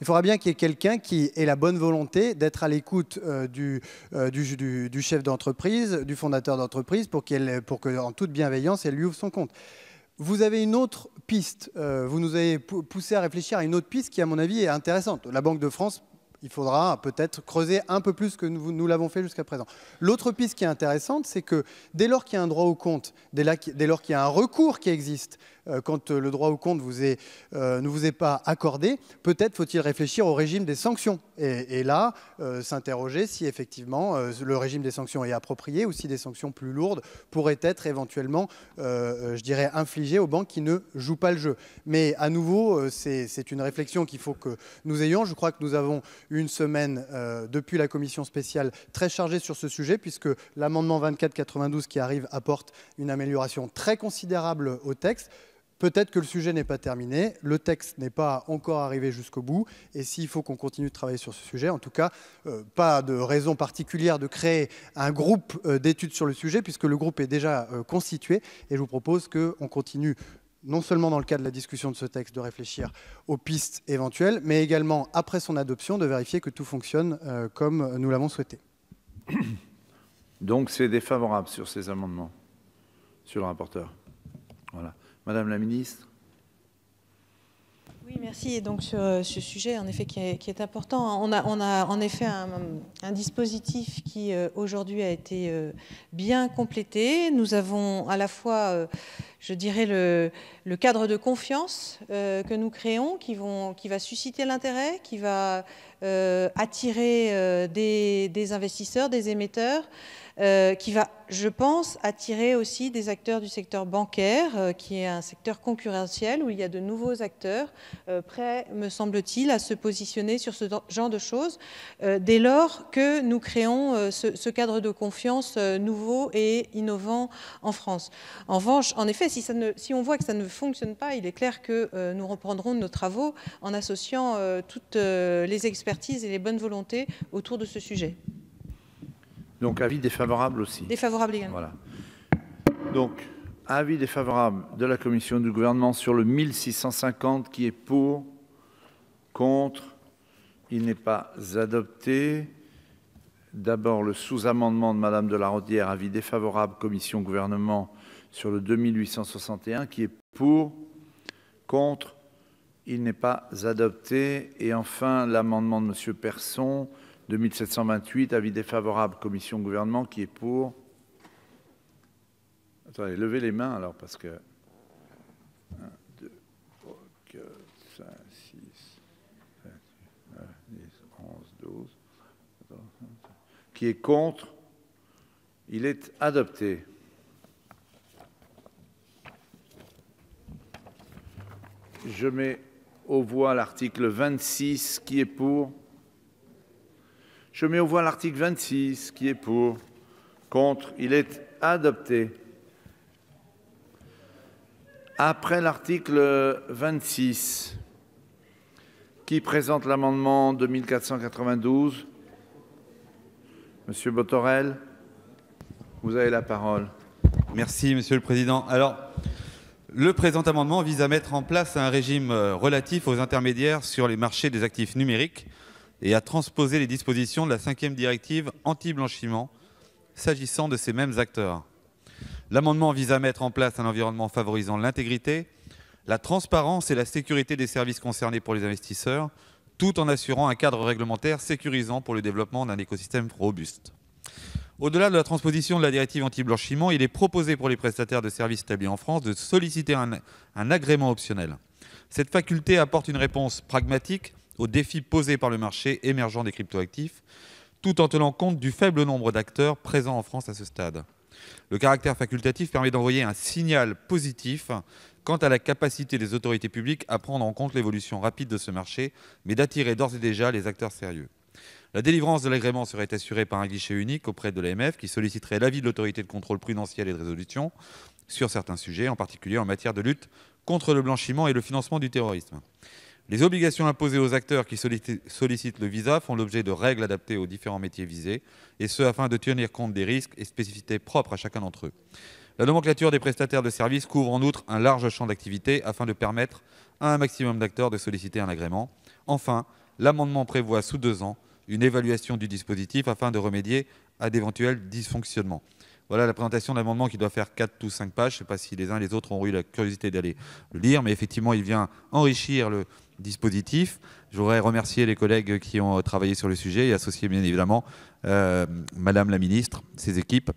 il faudra bien qu'il y ait quelqu'un qui ait la bonne volonté d'être à l'écoute euh, euh, du, chef d'entreprise, du fondateur d'entreprise, pour, qu'en en toute bienveillance, elle lui ouvre son compte. Vous avez une autre piste, euh, vous nous avez poussé à réfléchir à une autre piste qui, à mon avis, est intéressante. La Banque de France, il faudra peut-être creuser un peu plus que nous, l'avons fait jusqu'à présent. L'autre piste qui est intéressante, c'est que dès lors qu'il y a un droit au compte, dès lors qu'il y a un recours qui existe euh, quand euh, le droit au compte euh, ne vous est pas accordé, peut-être faut-il réfléchir au régime des sanctions. Et, là, s'interroger si effectivement le régime des sanctions est approprié ou si des sanctions plus lourdes pourraient être éventuellement, je dirais, infligées aux banques qui ne jouent pas le jeu. Mais à nouveau, c'est une réflexion qu'il faut que nous ayons. Je crois que nous avons une semaine depuis la commission spéciale très chargée sur ce sujet, puisque l'amendement 2492 qui arrive apporte une amélioration très considérable au texte. Peut-être que le sujet n'est pas terminé, le texte n'est pas encore arrivé jusqu'au bout, et s'il faut qu'on continue de travailler sur ce sujet, en tout cas, euh, pas de raison particulière de créer un groupe euh, d'études sur le sujet, puisque le groupe est déjà euh, constitué, et je vous propose qu'on continue non seulement dans le cadre de la discussion de ce texte de réfléchir aux pistes éventuelles, mais également après son adoption de vérifier que tout fonctionne comme nous l'avons souhaité. Donc c'est défavorable sur ces amendements, sur le rapporteur. Voilà. Madame la ministre. Oui, merci. Et donc sur euh, ce sujet, en effet, qui est, important, hein, on a, en effet un, dispositif qui euh, aujourd'hui a été euh, bien complété. Nous avons à la fois, je dirais, le, cadre de confiance que nous créons, qui, va susciter l'intérêt, qui va attirer des investisseurs, des émetteurs. Euh, qui va, je pense, attirer aussi des acteurs du secteur bancaire, euh, qui est un secteur concurrentiel où il y a de nouveaux acteurs euh, prêts, me semble-t-il, à se positionner sur ce genre de choses dès lors que nous créons ce, cadre de confiance nouveau et innovant en France. En revanche, en effet, si on voit que ça ne fonctionne pas, il est clair que nous reprendrons nos travaux en associant toutes les expertises et les bonnes volontés autour de ce sujet. Donc avis défavorable aussi. Défavorable également. Voilà. Donc avis défavorable de la commission du gouvernement sur le 1650 qui est pour, contre, il n'est pas adopté. D'abord le sous-amendement de Madame de la Rodière, avis défavorable commission gouvernement sur le 2861 qui est pour, contre, il n'est pas adopté. Et enfin l'amendement de Monsieur Persson 2728, avis défavorable, commission gouvernement qui est pour. Attendez, levez les mains alors parce que... 1, 2, 4, 5, 6, 7, 8, 9, 10, 11, 12. Qui est contre Il est adopté. Je mets aux voix l'article 26 qui est pour. Je mets au voie l'article 26. Qui est pour Contre Il est adopté. Après l'article 26, qui présente l'amendement 2492 Monsieur Botorel, vous avez la parole. Merci, Monsieur le Président. Alors, le présent amendement vise à mettre en place un régime euh, relatif aux intermédiaires sur les marchés des actifs numériques et à transposer les dispositions de la cinquième directive anti-blanchiment s'agissant de ces mêmes acteurs. L'amendement vise à mettre en place un environnement favorisant l'intégrité, la transparence et la sécurité des services concernés pour les investisseurs, tout en assurant un cadre réglementaire sécurisant pour le développement d'un écosystème robuste. Au-delà de la transposition de la directive anti-blanchiment, il est proposé pour les prestataires de services établis en France de solliciter un, un agrément optionnel. Cette faculté apporte une réponse pragmatique aux défis posés par le marché émergent des cryptoactifs, tout en tenant compte du faible nombre d'acteurs présents en France à ce stade. Le caractère facultatif permet d'envoyer un signal positif quant à la capacité des autorités publiques à prendre en compte l'évolution rapide de ce marché, mais d'attirer d'ores et déjà les acteurs sérieux. La délivrance de l'agrément serait assurée par un guichet unique auprès de l'AMF qui solliciterait l'avis de l'autorité de contrôle prudentiel et de résolution sur certains sujets, en particulier en matière de lutte contre le blanchiment et le financement du terrorisme. Les obligations imposées aux acteurs qui sollicitent le visa font l'objet de règles adaptées aux différents métiers visés, et ce afin de tenir compte des risques et spécificités propres à chacun d'entre eux. La nomenclature des prestataires de services couvre en outre un large champ d'activité afin de permettre à un maximum d'acteurs de solliciter un agrément. Enfin, l'amendement prévoit sous deux ans une évaluation du dispositif afin de remédier à d'éventuels dysfonctionnements. Voilà la présentation de l'amendement qui doit faire 4 ou 5 pages. Je ne sais pas si les uns et les autres ont eu la curiosité d'aller le lire, mais effectivement, il vient enrichir le, dispositif. Je voudrais remercier les collègues qui ont euh, travaillé sur le sujet et associer bien évidemment euh, Madame la ministre, ses équipes.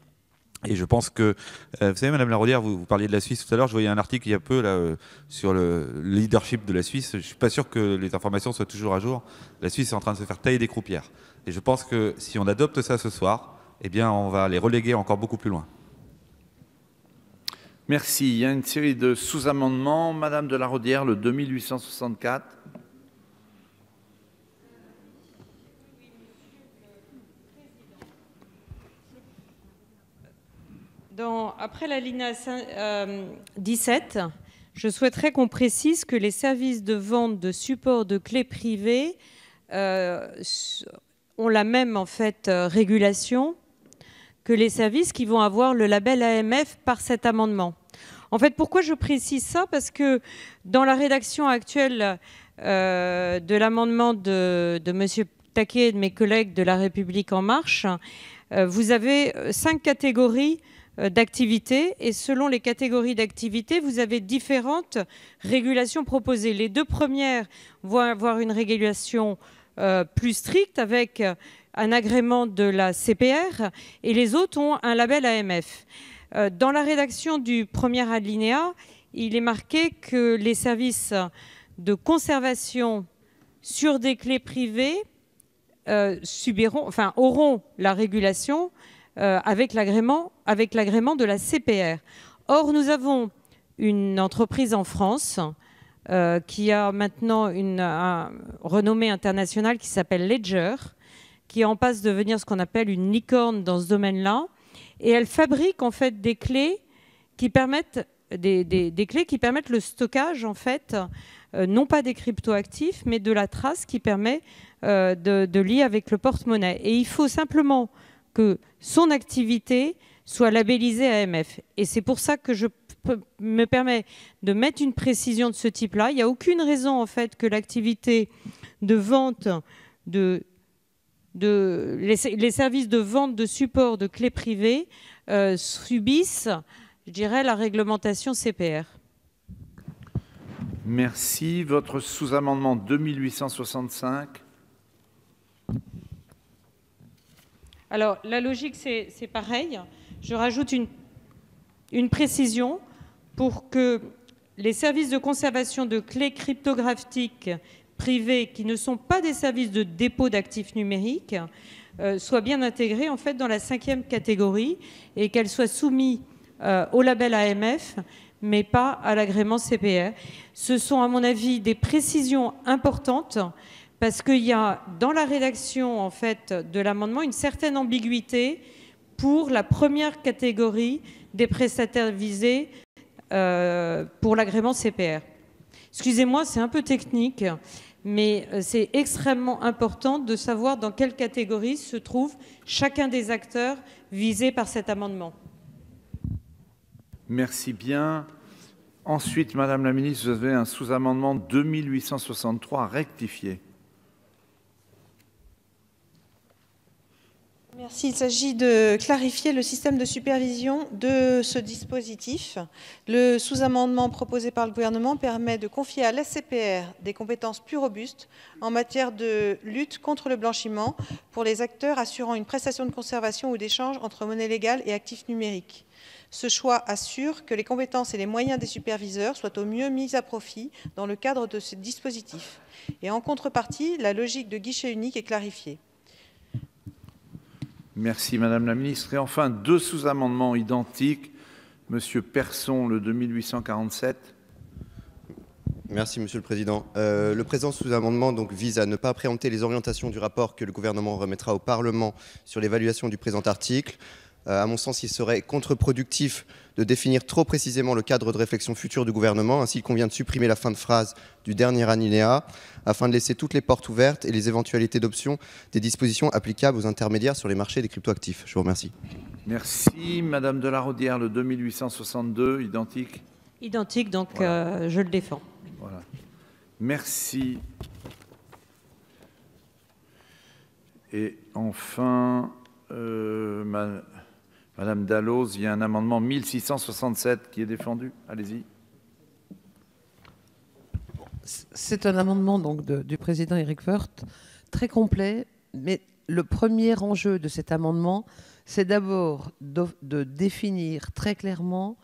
Et je pense que, euh, vous savez, Madame la vous, vous parliez de la Suisse tout à l'heure. Je voyais un article il y a peu là, sur le leadership de la Suisse. Je suis pas sûr que les informations soient toujours à jour. La Suisse est en train de se faire tailler des croupières. Et je pense que si on adopte ça ce soir, eh bien, on va les reléguer encore beaucoup plus loin. Merci. Il y a une série de sous-amendements. Madame de la Rodière, le 2864. après la ligne euh, 17, je souhaiterais qu'on précise que les services de vente de supports de clés privées euh, ont la même en fait euh, régulation que les services qui vont avoir le label AMF par cet amendement. En fait, pourquoi je précise ça Parce que dans la rédaction actuelle euh, de l'amendement de, de M. Taquet et de mes collègues de La République En Marche, euh, vous avez euh, cinq catégories d'activités et selon les catégories d'activités, vous avez différentes régulations proposées. Les deux premières vont avoir une régulation plus stricte avec un agrément de la CPR et les autres ont un label AMF. Euh, dans la rédaction du premier alinéa, il est marqué que les services de conservation sur des clés privées euh, enfin, auront la régulation euh, avec l'agrément de la CPR. Or, nous avons une entreprise en France qui a maintenant une renommée internationale qui s'appelle Ledger, qui en passe de devenir ce qu'on appelle une licorne dans ce domaine-là. Et elle fabrique en fait des clés qui permettent des, clés qui permettent le stockage en fait, euh, non pas des cryptoactifs, mais de la trace qui permet euh, de, de, lier avec le porte-monnaie. Et il faut simplement que son activité soit labellisée AMF. Et c'est pour ça que je me permets de mettre une précision de ce type-là. Il n'y a aucune raison en fait que l'activité de vente de les, services de vente de support de clés privées euh, subissent, je dirais, la réglementation CPR. Merci. Votre sous-amendement 2865. Alors, la logique, c'est pareil. Je rajoute une, une précision pour que les services de conservation de clés cryptographiques privés qui ne sont pas des services de dépôt d'actifs numériques euh, soient bien intégrés en fait dans la cinquième catégorie et qu'elles soient soumises euh, au label AMF mais pas à l'agrément CPR. Ce sont à mon avis des précisions importantes parce qu'il y a dans la rédaction en fait de l'amendement une certaine ambiguïté pour la première catégorie des prestataires visés euh, pour l'agrément CPR. Excusez-moi, c'est un peu technique mais euh, c'est extrêmement important de savoir dans quelle catégorie se trouve chacun des acteurs visés par cet amendement. Merci bien. Ensuite, Madame la Ministre, vous avez un sous-amendement 2863 rectifié. Merci. Il s'agit de clarifier le système de supervision de ce dispositif. Le sous-amendement proposé par le gouvernement permet de confier à l'ACPR des compétences plus robustes en matière de lutte contre le blanchiment pour les acteurs assurant une prestation de conservation ou d'échange entre monnaie légale et actifs numériques. Ce choix assure que les compétences et les moyens des superviseurs soient au mieux mis à profit dans le cadre de ce dispositif. Et en contrepartie, la logique de guichet unique est clarifiée. Merci Madame la Ministre. Et enfin, deux sous-amendements identiques. Monsieur Persson, le 2847. Merci Monsieur le Président. Euh, le présent sous-amendement donc vise à ne pas présenter les orientations du rapport que le gouvernement remettra au Parlement sur l'évaluation du présent article. Euh, à mon sens, il serait contre-productif de définir trop précisément le cadre de réflexion future du gouvernement. Ainsi, il convient de supprimer la fin de phrase du dernier alinéa afin de laisser toutes les portes ouvertes et les éventualités d'options des dispositions applicables aux intermédiaires sur les marchés des cryptoactifs. Je vous remercie. Merci. Madame de la Rodière, le 2862, identique Identique, donc euh, je le défends. Voilà. Merci. Et enfin, euh, ma... Madame Dalloz, il y a un amendement 1667 qui est défendu. Allez-y. C'est un amendement donc du président Eric Woerth, très complet, mais le premier enjeu de cet amendement, c'est d'abord de, définir très clairement,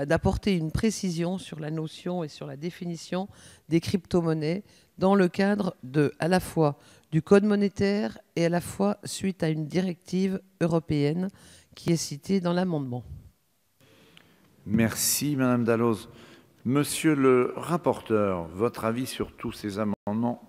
d'apporter une précision sur la notion et sur la définition des crypto-monnaies dans le cadre de, à la fois du code monétaire et à la fois suite à une directive européenne qui est cité dans l'amendement. Merci, Madame Dalloz. Monsieur le rapporteur, votre avis sur tous ces amendements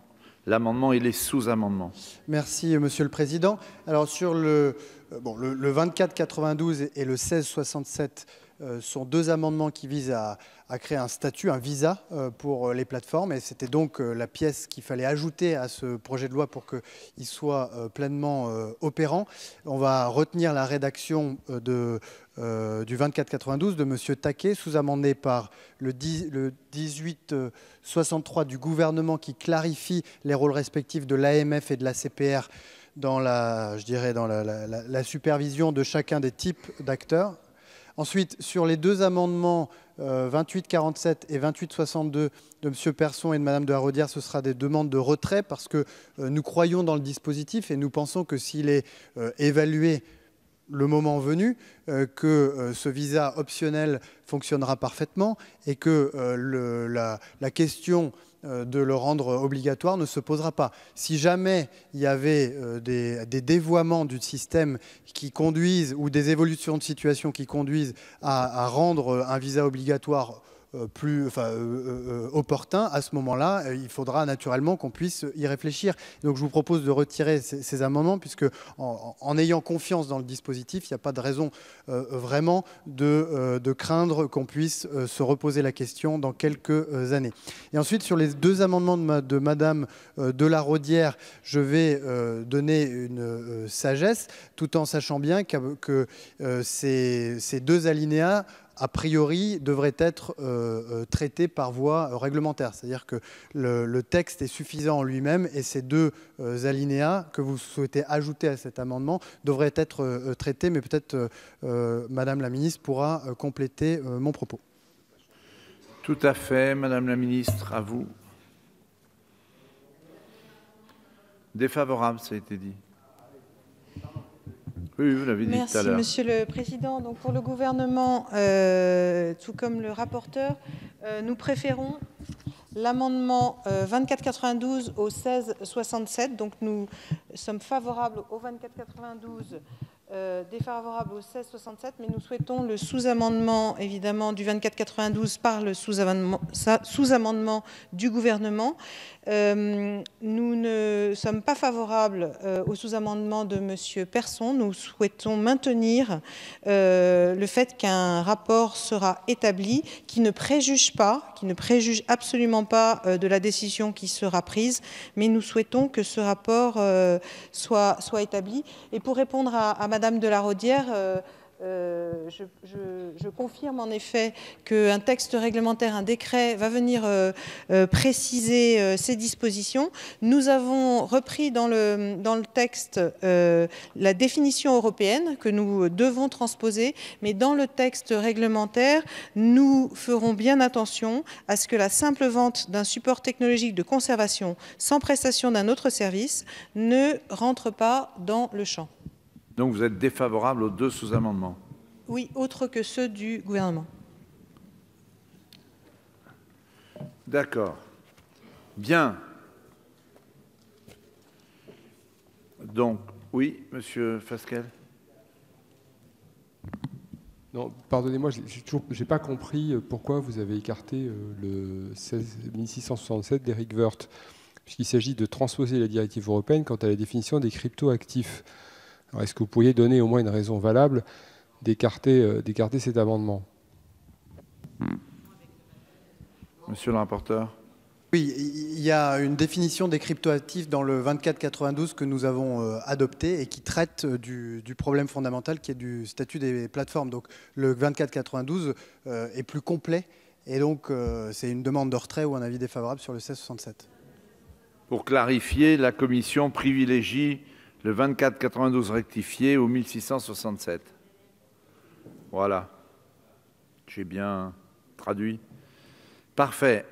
l'amendement et les sous-amendements. Merci, Monsieur le Président. Alors, sur le, euh, bon, le, 92 et le 16 67, euh, sont deux amendements qui visent à, créer un statut, un visa euh, pour euh, les plateformes. Et c'était donc la pièce qu'il fallait ajouter à ce projet de loi pour qu'il soit pleinement opérant. On va retenir la rédaction de, 24 du 2492 de M. Taquet, sous-amendé par le, 18-63 1863 du gouvernement qui clarifie les rôles respectifs de l'AMF et de la CPR dans la, je dirais, dans la supervision de chacun des types d'acteurs. Ensuite, sur les deux amendements 2847 euh, et 2862 de M. Persson et de Mme de Harodière, ce sera des demandes de retrait parce que euh, nous croyons dans le dispositif et nous pensons que s'il est euh, évalué le moment venu, que ce visa optionnel fonctionnera parfaitement et que la, question euh, de le rendre obligatoire ne se posera pas. Si jamais il y avait euh, des, dévoiements du système qui conduisent ou des évolutions de situation qui conduisent à rendre un visa obligatoire euh, plus enfin, euh, euh, opportun, à ce moment-là, il faudra naturellement qu'on puisse y réfléchir. Donc je vous propose de retirer ces, amendements, puisque en, ayant confiance dans le dispositif, il n'y a pas de raison vraiment de, craindre qu'on puisse se reposer la question dans quelques années. Et ensuite, sur les deux amendements de, Madame de la je vais donner une sagesse, tout en sachant bien que, ces, ces deux alinéas a priori, devrait être euh, euh, traité par voie euh, réglementaire. C'est-à-dire que le, texte est suffisant en lui-même et ces deux alinéas que vous souhaitez ajouter à cet amendement devraient être traités, mais peut-être Madame la ministre pourra compléter mon propos. Tout à fait, Madame la ministre, à vous. Défavorable, ça a été dit. Merci, Monsieur le Président. Donc, pour le gouvernement, euh, tout comme le rapporteur, euh, nous préférons l'amendement 2492 euh, au 1667. Donc, nous sommes favorables au 2492 euh, défavorable au 1667, mais nous souhaitons le sous-amendement, évidemment, du 2492 par le sous-amendement sous du gouvernement. Euh, nous ne sommes pas favorables euh, au sous-amendement de M. Persson. Nous souhaitons maintenir le fait qu'un rapport sera établi qui ne préjuge pas, qui ne préjuge absolument pas de la décision qui sera prise, mais nous souhaitons que ce rapport soit, soit établi. Et pour répondre à, à Madame de la Rodière, euh, euh, je, confirme en effet qu'un texte réglementaire, un décret, va venir euh, préciser ces dispositions. Nous avons repris dans le texte la définition européenne que nous devons transposer, mais dans le texte réglementaire, nous ferons bien attention à ce que la simple vente d'un support technologique de conservation sans prestation d'un autre service ne rentre pas dans le champ. Donc vous êtes défavorable aux deux sous-amendements Oui, autre que ceux du gouvernement. D'accord. Bien. Donc, oui, Monsieur Fasquel Non, pardonnez-moi, je n'ai pas compris euh, pourquoi vous avez écarté euh, le 1667 d'Eric Werth, puisqu'il s'agit de transposer la directive européenne quant à la définition des crypto actifs est-ce que vous pourriez donner au moins une raison valable d'écarter euh, cet amendement hmm. Monsieur le rapporteur. Oui, il y a une définition des cryptoactifs dans le 2492 que nous avons euh, adopté et qui traite euh, du, problème fondamental qui est du statut des plateformes. Donc le 2492 est plus complet et donc c'est une demande de retrait ou un avis défavorable sur le 1667. Pour clarifier, la commission privilégie le 24 92 rectifié au 1667. Voilà. J'ai bien traduit. Parfait.